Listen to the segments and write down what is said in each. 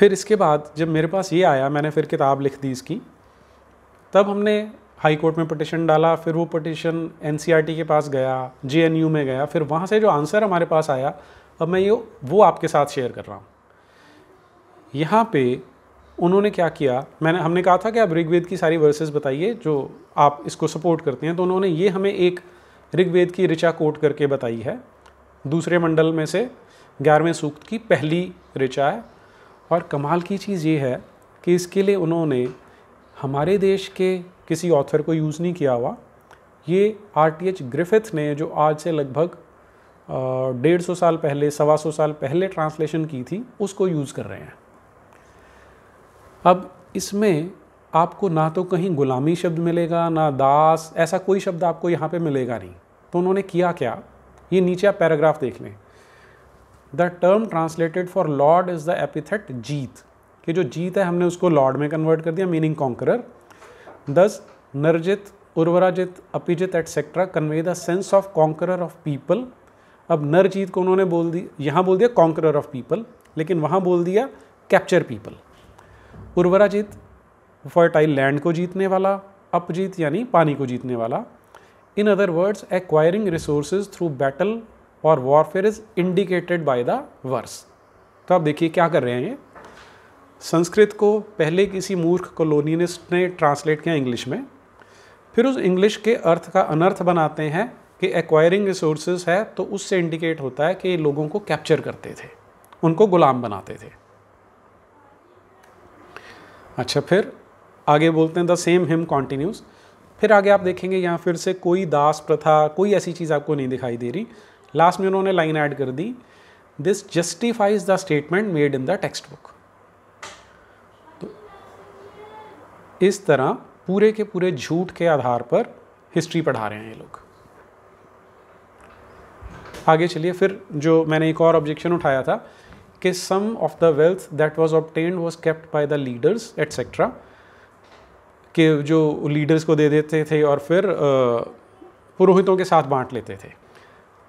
फिर इसके बाद जब मेरे पास ये आया मैंने फिर किताब लिख दी इसकी तब हमने हाई कोर्ट में पटिशन डाला फिर वो पटिशन एन e के पास गया जे में गया फिर वहाँ से जो आंसर हमारे पास आया अब मैं ये वो आपके साथ शेयर कर रहा हूँ यहाँ पे उन्होंने क्या किया मैंने हमने कहा था कि आप ऋग्वेद की सारी वर्सेस बताइए जो आप इसको सपोर्ट करते हैं तो उन्होंने ये हमें एक ऋग्वेद की ऋचा कोट करके बताई है दूसरे मंडल में से ग्यारहवें सूक्त की पहली ऋचा है और कमाल की चीज़ ये है कि इसके लिए उन्होंने हमारे देश के किसी ऑथर को यूज़ नहीं किया हुआ ये आर टी एच ग्रिफिथ ने जो आज से लगभग डेढ़ सौ साल पहले सवा सौ साल पहले ट्रांसलेशन की थी उसको यूज़ कर रहे हैं अब इसमें आपको ना तो कहीं गुलामी शब्द मिलेगा ना दास ऐसा कोई शब्द आपको यहाँ पे मिलेगा नहीं तो उन्होंने किया क्या ये नीचे आप पैराग्राफ देख लें the term translated for lord is the epithet जीत कि जो जीत है हमने उसको लॉर्ड में कन्वर्ट कर दिया मीनिंग कॉन्करर दस नरजित उर्वराजित अपिजित etcetera convey the sense of conqueror of people अब नरजीत को उन्होंने बोल दी यहाँ बोल दिया कॉन्करर ऑफ पीपल लेकिन वहाँ बोल दिया कैप्चर पीपल उर्वराजित फर्टाइल लैंड को जीतने वाला अपजीत यानी पानी को जीतने वाला in other words acquiring resource through battle और warfare is indicated by the verse तो आप देखिए क्या कर रहे हैं संस्कृत को पहले किसी मूर्ख कॉलोनिस्ट ने ट्रांसलेट किया इंग्लिश में फिर उस इंग्लिश के अर्थ का अनर्थ बनाते हैं कि एक्वायरिंग रिसोर्सेज है तो उससे इंडिकेट होता है कि लोगों को कैप्चर करते थे उनको गुलाम बनाते थे अच्छा फिर आगे बोलते हैं द सेम हिम कॉन्टिन्यूज़ फिर आगे आप देखेंगे यहाँ फिर से कोई दास प्रथा कोई ऐसी चीज़ आपको नहीं दिखाई दे रही लास्ट में उन्होंने लाइन ऐड कर दी this justifies the statement made in the textbook तो इस तरह पूरे के पूरे झूठ के आधार पर हिस्ट्री पढ़ा रहे हैं ये लोग आगे चलिए फिर जो मैंने एक और ऑब्जेक्शन उठाया था कि some of the wealth that was obtained was kept by the leaders etcetera के जो लीडर्स को दे देते थे और फिर पुरोहितों के साथ बांट लेते थे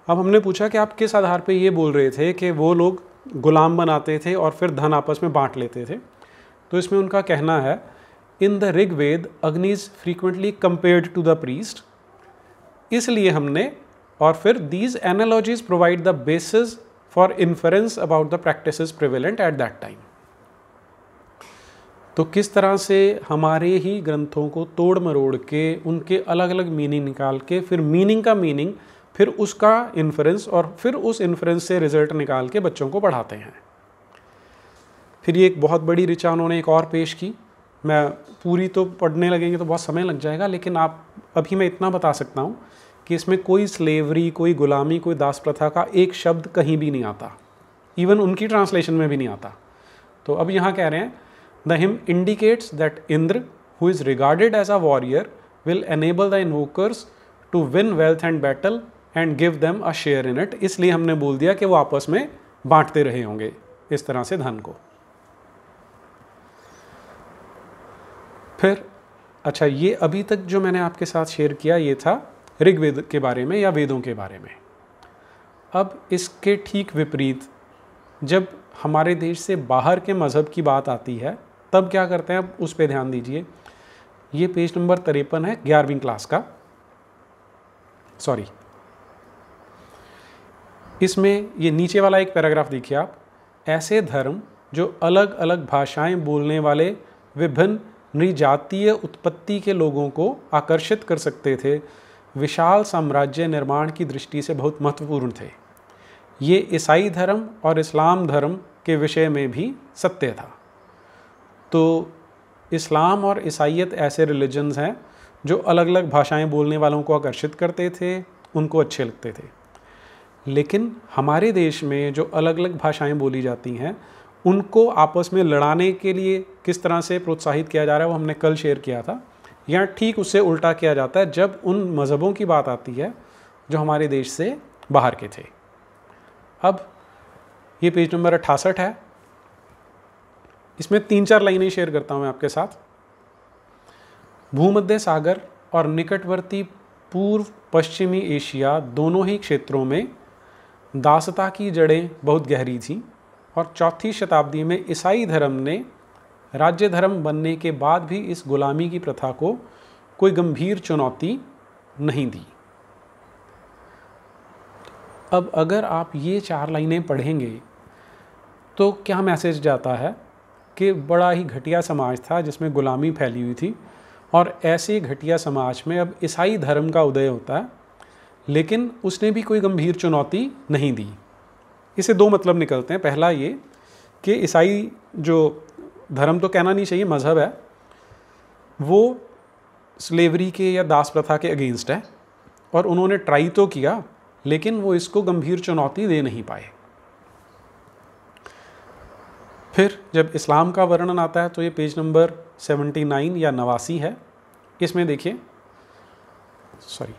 अब हमने पूछा कि आप किस आधार पर ये बोल रहे थे कि वो लोग गुलाम बनाते थे और फिर धन आपस में बांट लेते थे तो इसमें उनका कहना है इन the Rigveda Agni is frequently compared to the priest इसलिए हमने और फिर these analogies provide the basis for inference about the practice prevalent at that time तो किस तरह से हमारे ही ग्रंथों को तोड़ मरोड़ के उनके अलग अलग मीनिंग निकाल के फिर मीनिंग का मीनिंग फिर उसका इन्फ्रेंस और फिर उस इन्फ्रेंस से रिजल्ट निकाल के बच्चों को पढ़ाते हैं फिर ये एक बहुत बड़ी रिचा उन्होंने एक और पेश की मैं पूरी तो पढ़ने लगेंगे तो बहुत समय लग जाएगा लेकिन आप अभी मैं इतना बता सकता हूँ कि इसमें कोई स्लेवरी कोई गुलामी कोई दास प्रथा का एक शब्द कहीं भी नहीं आता इवन उनकी ट्रांसलेशन में भी नहीं आता तो अब यहाँ कह रहे हैं the hymn indicates that Indra who is regarded as a warrior will enable the invokers to win wealth and battle and give them a share in it इसलिए हमने बोल दिया कि वो आपस में बांटते रहे होंगे इस तरह से धन को फिर अच्छा ये अभी तक जो मैंने आपके साथ शेयर किया ये था ऋग्वेद के बारे में या वेदों के बारे में अब इसके ठीक विपरीत जब हमारे देश से बाहर के मज़हब की बात आती है तब क्या करते हैं अब उस पर ध्यान दीजिए ये पेज नंबर तिरपन है ग्यारहवीं क्लास का सॉरी इसमें ये नीचे वाला एक पैराग्राफ देखिए आप ऐसे धर्म जो अलग अलग भाषाएं बोलने वाले विभिन्न नृजातीय उत्पत्ति के लोगों को आकर्षित कर सकते थे विशाल साम्राज्य निर्माण की दृष्टि से बहुत महत्वपूर्ण थे ये ईसाई धर्म और इस्लाम धर्म के विषय में भी सत्य था तो इस्लाम और ईसाइत ऐसे रिलीजन्स हैं जो अलग अलग भाषाएं बोलने वालों को आकर्षित करते थे उनको अच्छे लगते थे लेकिन हमारे देश में जो अलग अलग भाषाएं बोली जाती हैं उनको आपस में लड़ाने के लिए किस तरह से प्रोत्साहित किया जा रहा है वो हमने कल शेयर किया था या ठीक उससे उल्टा किया जाता है जब उन मज़हबों की बात आती है जो हमारे देश से बाहर के थे अब ये पेज नंबर अट्ठासठ है इसमें तीन चार लाइनें शेयर करता हूँ मैं आपके साथ भूमध्य सागर और निकटवर्ती पूर्व पश्चिमी एशिया दोनों ही क्षेत्रों में दासता की जड़ें बहुत गहरी थीं और चौथी शताब्दी में ईसाई धर्म ने राज्य धर्म बनने के बाद भी इस गुलामी की प्रथा को कोई गंभीर चुनौती नहीं दी अब अगर आप ये चार लाइनें पढ़ेंगे तो क्या मैसेज जाता है कि बड़ा ही घटिया समाज था जिसमें गुलामी फैली हुई थी और ऐसे घटिया समाज में अब ईसाई धर्म का उदय होता है लेकिन उसने भी कोई गंभीर चुनौती नहीं दी इसे दो मतलब निकलते हैं पहला ये कि ईसाई जो धर्म तो कहना नहीं चाहिए मज़हब है वो स्लेवरी के या दास प्रथा के अगेंस्ट है और उन्होंने ट्राई तो किया लेकिन वो इसको गंभीर चुनौती दे नहीं पाए फिर जब इस्लाम का वर्णन आता है तो ये पेज नंबर 79 या नवासी है इसमें देखिए सॉरी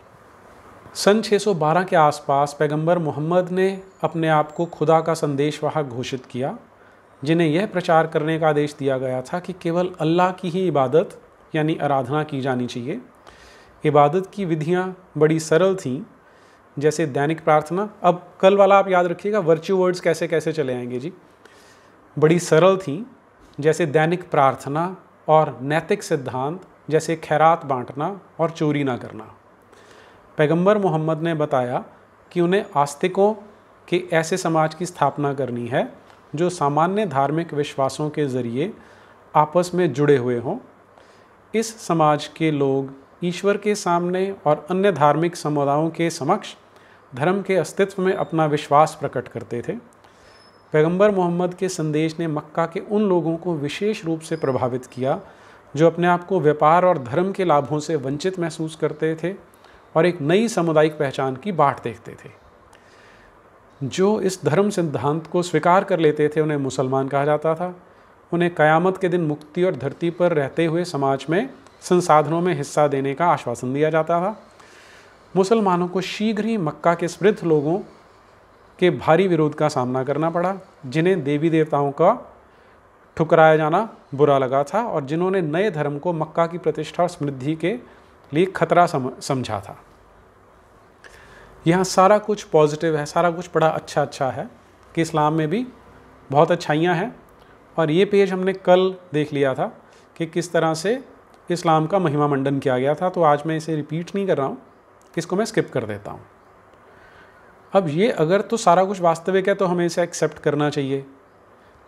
सन 612 के आसपास पैगंबर मोहम्मद ने अपने आप को खुदा का संदेशवाहक घोषित किया जिन्हें यह प्रचार करने का आदेश दिया गया था कि केवल अल्लाह की ही इबादत यानी आराधना की जानी चाहिए इबादत की विधियाँ बड़ी सरल थीं जैसे दैनिक प्रार्थना अब कल वाला आप याद रखिएगा वर्च्यू वर्ड्स कैसे कैसे चले आएंगे जी बड़ी सरल थी जैसे दैनिक प्रार्थना और नैतिक सिद्धांत जैसे खैरात बांटना और चोरी ना करना पैगंबर मोहम्मद ने बताया कि उन्हें आस्तिकों के ऐसे समाज की स्थापना करनी है जो सामान्य धार्मिक विश्वासों के ज़रिए आपस में जुड़े हुए हों इस समाज के लोग ईश्वर के सामने और अन्य धार्मिक समुदायों के समक्ष धर्म के अस्तित्व में अपना विश्वास प्रकट करते थे पैगंबर मोहम्मद के संदेश ने मक्का के उन लोगों को विशेष रूप से प्रभावित किया जो अपने आप को व्यापार और धर्म के लाभों से वंचित महसूस करते थे और एक नई सामुदायिक पहचान की बाट देखते थे जो इस धर्म सिद्धांत को स्वीकार कर लेते थे उन्हें मुसलमान कहा जाता था उन्हें कयामत के दिन मुक्ति और धरती पर रहते हुए समाज में संसाधनों में हिस्सा देने का आश्वासन दिया जाता था मुसलमानों को शीघ्र ही मक्का के समृद्ध लोगों के भारी विरोध का सामना करना पड़ा जिन्हें देवी देवताओं का ठुकराया जाना बुरा लगा था और जिन्होंने नए धर्म को मक्का की प्रतिष्ठा और समृद्धि के लिए खतरा सम, समझा था यहाँ सारा कुछ पॉजिटिव है सारा कुछ बड़ा अच्छा अच्छा है कि इस्लाम में भी बहुत अच्छाइयाँ हैं और ये पेज हमने कल देख लिया था कि किस तरह से इस्लाम का महिमा मंडन किया गया था तो आज मैं इसे रिपीट नहीं कर रहा हूँ इसको मैं स्किप कर देता हूँ अब ये अगर तो सारा कुछ वास्तविक है तो हमें इसे एक्सेप्ट करना चाहिए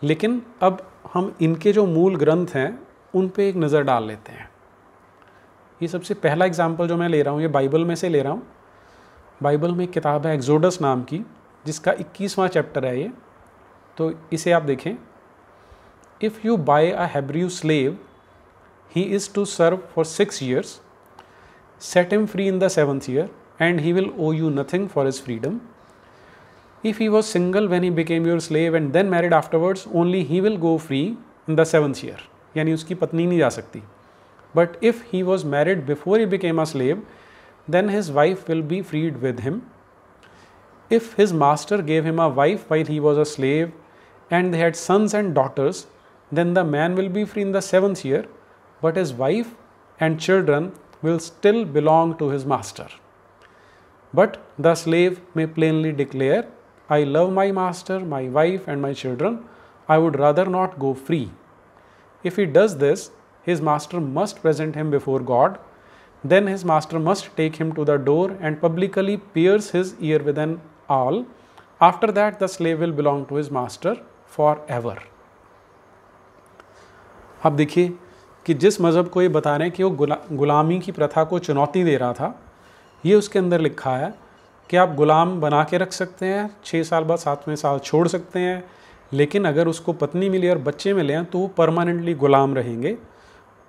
लेकिन अब हम इनके जो मूल ग्रंथ हैं उन पर एक नज़र डाल लेते हैं ये सबसे पहला एग्जाम्पल जो मैं ले रहा हूँ ये बाइबल में से ले रहा हूँ बाइबल में एक किताब है एग्जोडस नाम की जिसका इक्कीसवां चैप्टर है ये तो इसे आप देखें if you buy a you slave he is to serve for six years set him free in the seventh year and he will owe you nothing for his freedom if he was single when he became your slave and then married afterwards only he will go free in the seventh year यानी उसकी पत्नी नहीं जा सकती But if he was married before he became a slave, then his wife will be freed with him. If his master gave him a wife while he was a slave and they had sons and daughters, then the man will be free in the seventh year, but his wife and children will still belong to his master. But the slave may plainly declare, I love my master, my wife, and my children. I would rather not go free. If he does this, his master must present him before God. Then his master must take him to the door and publicly pierce his ear with an awl. After that, the slave will belong to his master forever. अब देखिए कि जिस मज़हब को ये बता रहे हैं कि वो गुला, गुलामी की प्रथा को चुनौती दे रहा था ये उसके अंदर लिखा है कि आप गुलाम बना के रख सकते हैं छः साल बाद सातवें साल छोड़ सकते हैं लेकिन अगर उसको पत्नी मिले और बच्चे मिले हैं तो वो परमानेंटली गुलाम रहेंगे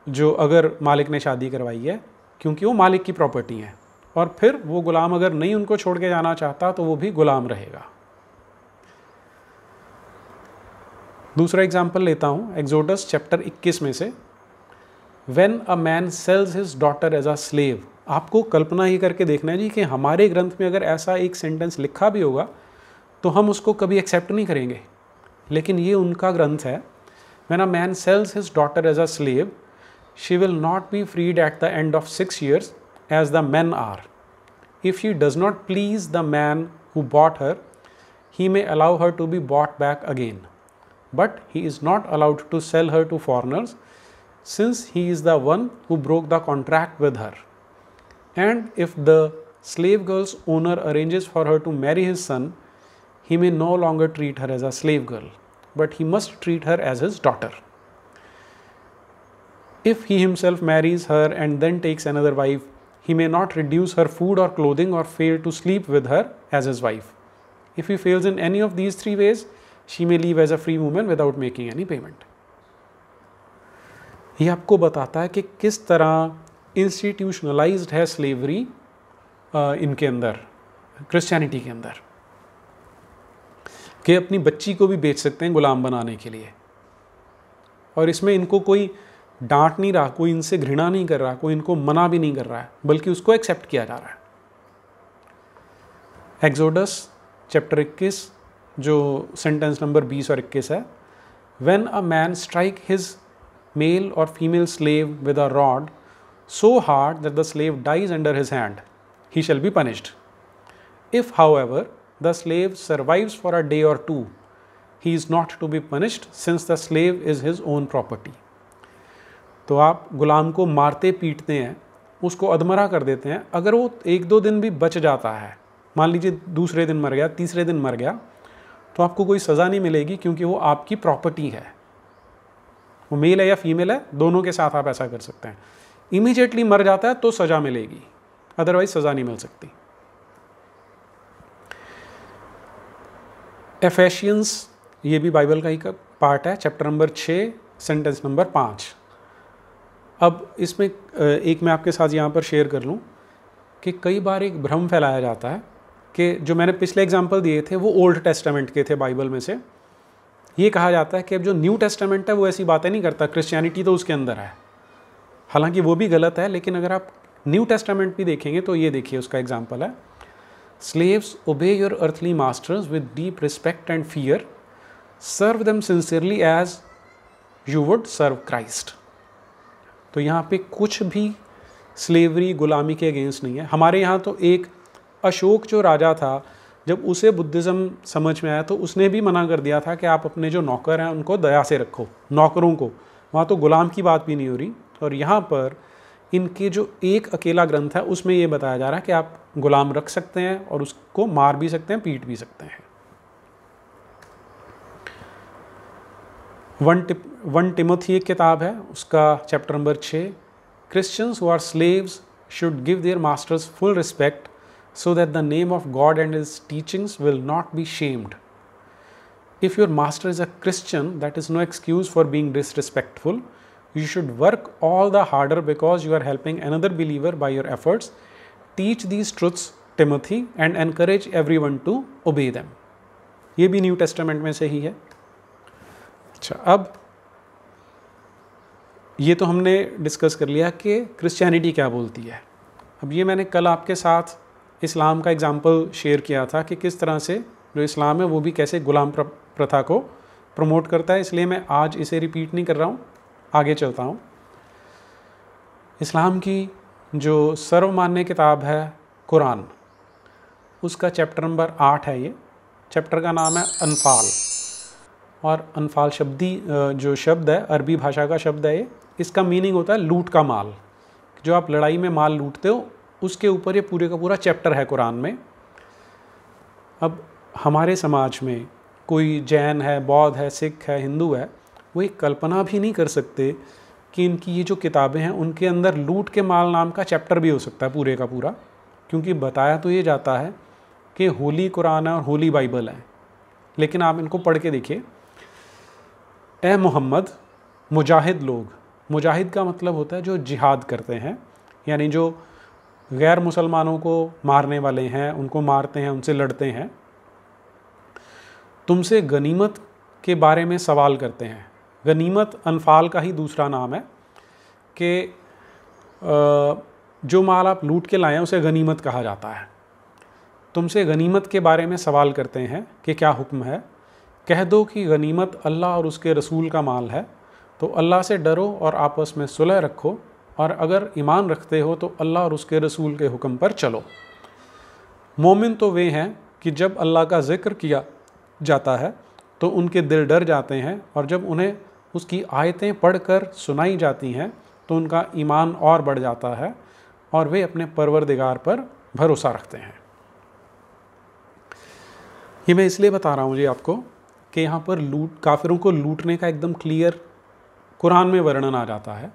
जो अगर मालिक ने शादी करवाई है क्योंकि वो मालिक की प्रॉपर्टी है और फिर वो गुलाम अगर नहीं उनको छोड़ के जाना चाहता तो वो भी गुलाम रहेगा दूसरा एग्जाम्पल लेता हूँ एग्जोडस चैप्टर 21 में से when a man sells his daughter as a slave आपको कल्पना ही करके देखना है जी कि हमारे ग्रंथ में अगर ऐसा एक सेंटेंस लिखा भी होगा तो हम उसको कभी एक्सेप्ट नहीं करेंगे लेकिन ये उनका ग्रंथ है when a man sells his daughter as a slave she will not be freed at the end of 6 years as the men are. If she does not please the man who bought her, he may allow her to be bought back again. But he is not allowed to sell her to foreigners since he is the one who broke the contract with her. And if the slave girl's owner arranges for her to marry his son, he may no longer treat her as a slave girl, but he must treat her as his daughter. If he himself marries her and then takes another wife he may not reduce her food और clothing और fail to sleep with her as as wife if you fails in any of these three ways she may leave as a free woman without making any payment ये आपको बताता है कि किस तरह institutionalise है स्लेवरी इनके अंदर क्रिश्चैनिटी के अंदर कि अपनी बच्ची को भी बेच सकते हैं गुलाम बनाने के लिए और इसमें इनको कोई डांट नहीं रहा कोई इनसे घृणा नहीं कर रहा कोई इनको मना भी नहीं कर रहा है बल्कि उसको एक्सेप्ट किया जा रहा है एक्सोडस चैप्टर 21 जो सेंटेंस नंबर 20 और 21 है when a man strike his male और female slave with a rod so hard that the slave dies under his hand he shall be punished if however the slave survives for a day और two he is not to be punished since the slave is his own property तो आप ग़ुलाम को मारते पीटते हैं उसको अधमरा कर देते हैं अगर वो एक दो दिन भी बच जाता है मान लीजिए दूसरे दिन मर गया तीसरे दिन मर गया तो आपको कोई सज़ा नहीं मिलेगी क्योंकि वो आपकी प्रॉपर्टी है वो मेल है या फीमेल है दोनों के साथ आप ऐसा कर सकते हैं इमीजिएटली मर जाता है तो सज़ा मिलेगी अदरवाइज सज़ा नहीं मिल सकती एफेशियंस ये भी बाइबल का ही पार्ट है चैप्टर नंबर छः सेंटेंस नंबर पाँच अब इसमें एक मैं आपके साथ यहाँ पर शेयर कर लूँ कि कई बार एक भ्रम फैलाया जाता है कि जो मैंने पिछले एग्जाम्पल दिए थे वो ओल्ड टेस्टामेंट के थे बाइबल में से ये कहा जाता है कि अब जो न्यू टेस्टामेंट है वो ऐसी बातें नहीं करता क्रिश्चियनिटी तो उसके अंदर है हालांकि वो भी गलत है लेकिन अगर आप न्यू टेस्टामेंट भी देखेंगे तो ये देखिए उसका एग्जाम्पल है slaves obey your earthly masters with deep respect and fear serve them sincerely as you would serve Christ तो यहाँ पे कुछ भी स्लेवरी गुलामी के अगेंस्ट नहीं है हमारे यहाँ तो एक अशोक जो राजा था जब उसे बुद्धिज़्म समझ में आया तो उसने भी मना कर दिया था कि आप अपने जो नौकर हैं उनको दया से रखो नौकरों को वहाँ तो गुलाम की बात भी नहीं हो रही और यहाँ पर इनके जो एक अकेला ग्रंथ है उसमें ये बताया जा रहा है कि आप गुलाम रख सकते हैं और उसको मार भी सकते हैं पीट भी सकते हैं वन टिप वन टिमोथी एक किताब है उसका चैप्टर नंबर छः क्रिश्चियंस वो are slaves should give their masters full respect so that the name of God and his teachings will not be shamed if your master is a Christian that is no excuse for being disrespectful you should work all the harder because you are helping another believer by your efforts teach these truths Timothy and encourage everyone to obey them ये भी new testament में से ही है अच्छा अब ये तो हमने डिस्कस कर लिया कि क्रिश्चियनिटी क्या बोलती है अब ये मैंने कल आपके साथ इस्लाम का एग्ज़ाम्पल शेयर किया था कि किस तरह से जो इस्लाम है वो भी कैसे ग़ुलाम प्रथा को प्रमोट करता है इसलिए मैं आज इसे रिपीट नहीं कर रहा हूँ आगे चलता हूँ इस्लाम की जो सर्वमान्य किताब है कुरान उसका चैप्टर नंबर आठ है ये चैप्टर का नाम है अनफाल और अनफाल शब्दी जो शब्द है अरबी भाषा का शब्द है ये इसका मीनिंग होता है लूट का माल जो आप लड़ाई में माल लूटते हो उसके ऊपर ये पूरे का पूरा चैप्टर है कुरान में अब हमारे समाज में कोई जैन है बौद्ध है सिख है हिंदू है वो एक कल्पना भी नहीं कर सकते कि इनकी ये जो किताबें हैं उनके अंदर लूट के माल नाम का चैप्टर भी हो सकता है पूरे का पूरा क्योंकि बताया तो ये जाता है कि होली कुरान है और होली बाइबल है लेकिन आप इनको पढ़ के देखिए ए मोहम्मद मुजाहिद लोग मुजाहिद का मतलब होता है जो जिहाद करते हैं यानी जो गैर मुसलमानों को मारने वाले हैं उनको मारते हैं उनसे लड़ते हैं तुमसे गनीमत के बारे में सवाल करते हैं गनीमत अनफाल का ही दूसरा नाम है कि जो माल आप लूट के लाए हैं उसे गनीमत कहा जाता है तुमसे गनीमत के बारे में सवाल करते हैं कि क्या हुक्म है कह दो कि गनीमत अल्लाह और उसके रसूल का माल है तो अल्लाह से डरो और आपस में सुलह रखो और अगर ईमान रखते हो तो अल्लाह और उसके रसूल के हुक्म पर चलो मोमिन तो वे हैं कि जब अल्लाह का ज़िक्र किया जाता है तो उनके दिल डर जाते हैं और जब उन्हें उसकी आयतें पढ़कर सुनाई जाती हैं तो उनका ईमान और बढ़ जाता है और वे अपने परवरदिगार पर भरोसा रखते हैं ये मैं इसलिए बता रहा हूँ जी आपको के यहाँ पर लूट काफिरों को लूटने का एकदम क्लियर कुरान में वर्णन आ जाता है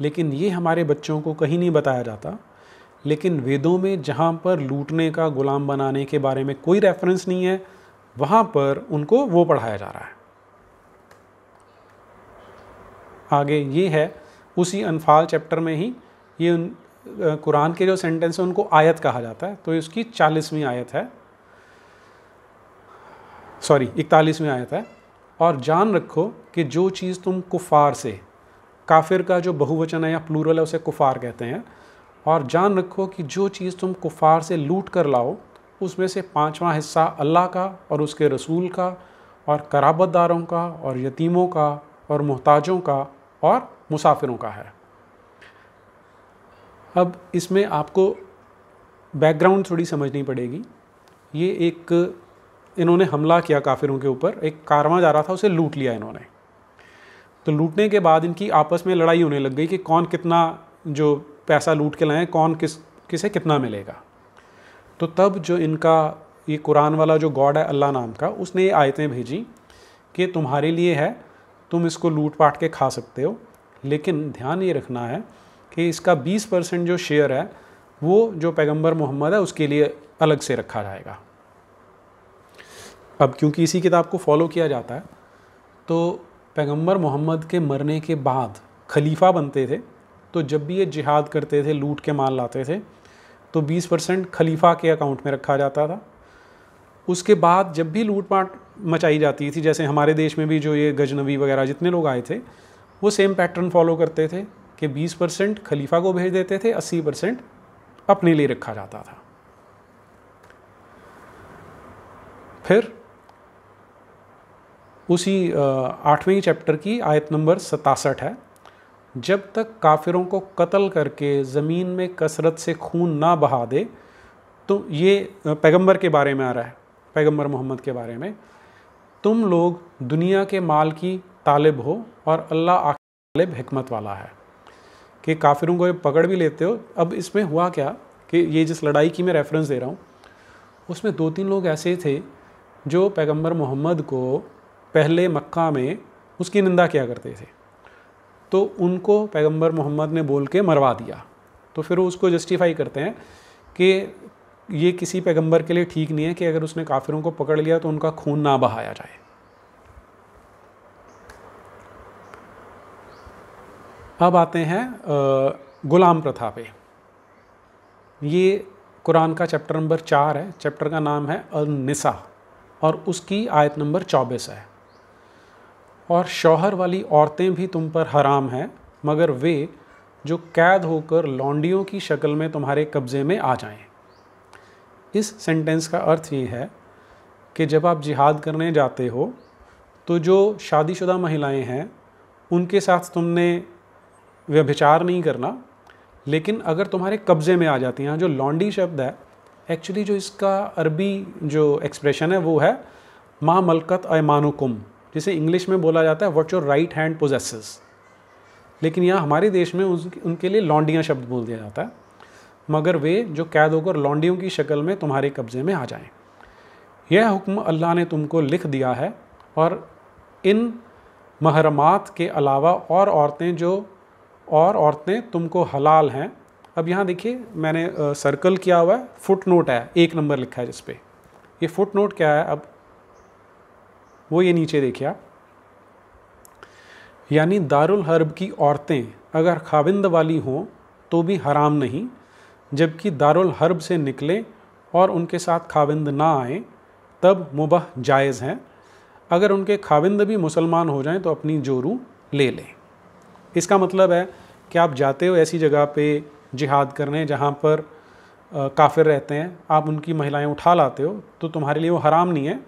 लेकिन ये हमारे बच्चों को कहीं नहीं बताया जाता लेकिन वेदों में जहाँ पर लूटने का ग़ुलाम बनाने के बारे में कोई रेफरेंस नहीं है वहाँ पर उनको वो पढ़ाया जा रहा है आगे ये है उसी अनफाल चैप्टर में ही ये उन कुरान के जो सेंटेंस हैं उनको आयत कहा जाता है तो इसकी चालीसवीं आयत है सॉरी इकतालीस में आया था और जान रखो कि जो चीज़ तुम कुफ़ार से काफिर का जो बहुवचन है या प्लूरल है उसे कुफ़ार कहते हैं और जान रखो कि जो चीज़ तुम कुफ़ार से लूट कर लाओ उसमें से पाँचवा हिस्सा अल्लाह का और उसके रसूल का और कराबतदारों का और यतीमों का और मोहताजों का और मुसाफिरों का है अब इसमें आपको बैकग्राउंड थोड़ी समझनी पड़ेगी ये एक इन्होंने हमला किया काफिरों के ऊपर एक कारवा जा रहा था उसे लूट लिया इन्होंने तो लूटने के बाद इनकी आपस में लड़ाई होने लग गई कि कौन कितना जो पैसा लूट के लाएँ कौन किस किसे कितना मिलेगा तो तब जो इनका ये कुरान वाला जो गॉड है अल्लाह नाम का उसने ये आयतें भेजी कि तुम्हारे लिए है तुम इसको लूट पाट के खा सकते हो लेकिन ध्यान ये रखना है कि इसका 20 परसेंट जो शेयर है वो जो पैगंबर मोहम्मद है उसके लिए अलग से रखा जाएगा अब क्योंकि इसी किताब को फॉलो किया जाता है तो पैगंबर मोहम्मद के मरने के बाद खलीफा बनते थे तो जब भी ये जिहाद करते थे लूट के माल लाते थे तो 20 परसेंट खलीफा के अकाउंट में रखा जाता था उसके बाद जब भी लूटपाट मचाई जाती थी जैसे हमारे देश में भी जो ये गजनवी वगैरह जितने लोग आए थे वो सेम पैटर्न फॉलो करते थे कि 20 परसेंट खलीफा को भेज देते थे 80 परसेंट अपने लिए रखा जाता था फिर उसी आठवें चैप्टर की आयत नंबर सतासठ है जब तक काफिरों को कत्ल करके ज़मीन में कसरत से खून ना बहा दे तो ये पैगंबर के बारे में आ रहा है पैगंबर मोहम्मद के बारे में तुम लोग दुनिया के माल की तालिब हो और अल्लाह आखिब हमत वाला है कि काफिरों को ये पकड़ भी लेते हो अब इसमें हुआ क्या कि ये जिस लड़ाई की मैं रेफरेंस दे रहा हूँ उसमें दो तीन लोग ऐसे थे जो पैगंबर मोहम्मद को पहले मक्का में उसकी निंदा किया करते थे तो उनको पैगंबर मोहम्मद ने बोल के मरवा दिया तो फिर वो उसको जस्टिफाई करते हैं कि ये किसी पैगंबर के लिए ठीक नहीं है कि अगर उसने काफिरों को पकड़ लिया तो उनका खून ना बहाया जाए अब आते हैं गुलाम प्रथा पे ये कुरान का चैप्टर नंबर चार है चैप्टर का नाम है अनसा और उसकी आयत नंबर चौबीस है और शौहर वाली औरतें भी तुम पर हराम हैं मगर वे जो कैद होकर लौंडियों की शक्ल में तुम्हारे कब्ज़े में आ जाएं। इस सेंटेंस का अर्थ ये है कि जब आप जिहाद करने जाते हो तो जो शादीशुदा महिलाएं हैं उनके साथ तुमने व्यभिचार नहीं करना लेकिन अगर तुम्हारे कब्ज़े में आ जाती हैं हाँ, जो लॉन्डी शब्द है एक्चुअली जो इसका अरबी जो एक्सप्रेशन है वो है माँ मलकत ऐमानुकुम जिसे इंग्लिश में बोला जाता है what your right hand possesses लेकिन यहाँ हमारे देश में उस उनके लिए लॉन्डियाँ शब्द बोल दिया जाता है मगर वे जो कैद होकर लॉन्डियों की शक्ल में तुम्हारे कब्ज़े में आ जाएं यह हुक्म अल्लाह ने तुमको लिख दिया है और इन महरमात के अलावा और औरतें जो और औरतें तुमको हलाल हैं अब यहाँ देखिए मैंने सर्कल किया हुआ है फुट नोट है एक नंबर लिखा है जिस पर फुट नोट क्या है अब वो ये नीचे देखिए आप यानी दारुल हर्ब की औरतें अगर खाविंद वाली हों तो भी हराम नहीं जबकि दारुल हर्ब से निकले और उनके साथ खाविंद ना आए तब मुबह जायज़ हैं अगर उनके खाविंद भी मुसलमान हो जाएं तो अपनी जोरू ले लें इसका मतलब है कि आप जाते हो ऐसी जगह पे जिहाद करने जहाँ पर आ, काफिर रहते हैं आप उनकी महिलाएं उठा लाते हो तो तुम्हारे लिए वो हराम नहीं है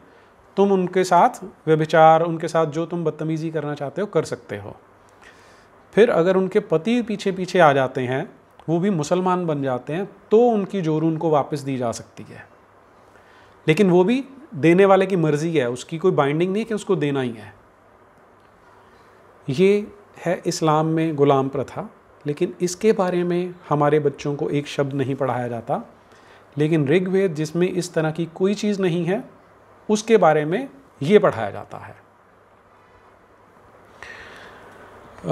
तुम उनके साथ व्यभिचार उनके साथ जो तुम बदतमीज़ी करना चाहते हो कर सकते हो फिर अगर उनके पति पीछे पीछे आ जाते हैं वो भी मुसलमान बन जाते हैं तो उनकी जोर उनको वापस दी जा सकती है लेकिन वो भी देने वाले की मर्ज़ी है उसकी कोई बाइंडिंग नहीं कि उसको देना ही है ये है इस्लाम में ग़ुलाम प्रथा लेकिन इसके बारे में हमारे बच्चों को एक शब्द नहीं पढ़ाया जाता लेकिन ऋग्वेद जिसमें इस तरह की कोई चीज़ नहीं है उसके बारे में ये पढ़ाया जाता है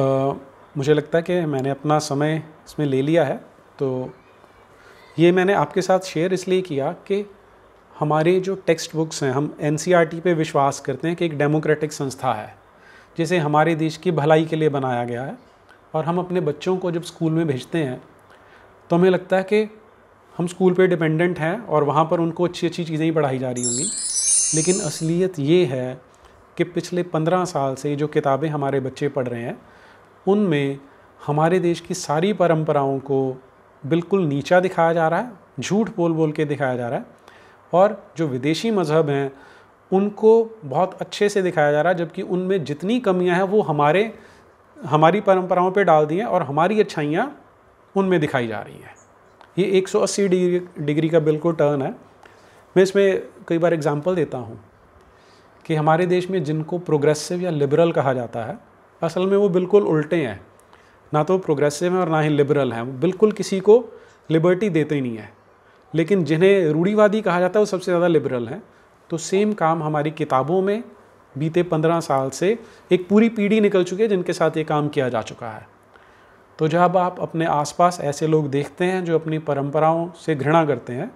आ, मुझे लगता है कि मैंने अपना समय इसमें ले लिया है तो ये मैंने आपके साथ शेयर इसलिए किया कि हमारे जो टेक्स्ट बुक्स हैं हम एन e पे विश्वास करते हैं कि एक डेमोक्रेटिक संस्था है जिसे हमारे देश की भलाई के लिए बनाया गया है और हम अपने बच्चों को जब स्कूल में भेजते हैं तो हमें लगता है कि हम स्कूल पे डिपेंडेंट हैं और वहाँ पर उनको अच्छी अच्छी चीज़ें ही पढ़ाई जा रही होंगी लेकिन असलियत ये है कि पिछले पंद्रह साल से जो किताबें हमारे बच्चे पढ़ रहे हैं उनमें हमारे देश की सारी परंपराओं को बिल्कुल नीचा दिखाया जा रहा है झूठ बोल बोल के दिखाया जा रहा है और जो विदेशी मज़हब हैं उनको बहुत अच्छे से दिखाया जा रहा है जबकि उनमें जितनी कमियां हैं वो हमारे हमारी परंपराओं पे डाल दी हैं और हमारी अच्छाइयाँ उनमें दिखाई जा रही हैं ये 180 डिग्री डिग्री का बिल्कुल टर्न है मैं इसमें कई बार एग्जाम्पल देता हूँ कि हमारे देश में जिनको प्रोग्रेसिव या लिबरल कहा जाता है असल में वो बिल्कुल उल्टे हैं ना तो प्रोग्रेसिव हैं और ना ही लिबरल हैं बिल्कुल किसी को लिबर्टी देते ही नहीं है लेकिन जिन्हें रूढ़ीवादी कहा जाता है वो सबसे ज़्यादा लिबरल हैं तो सेम काम हमारी किताबों में बीते पंद्रह साल से एक पूरी पीढ़ी निकल चुकी है जिनके साथ ये काम किया जा चुका है तो जब आप अपने आसपास ऐसे लोग देखते हैं जो अपनी परंपराओं से घृणा करते हैं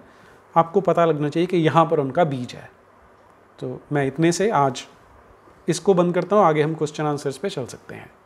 आपको पता लगना चाहिए कि यहाँ पर उनका बीज है तो मैं इतने से आज इसको बंद करता हूँ आगे हम क्वेश्चन आंसर्स पे चल सकते हैं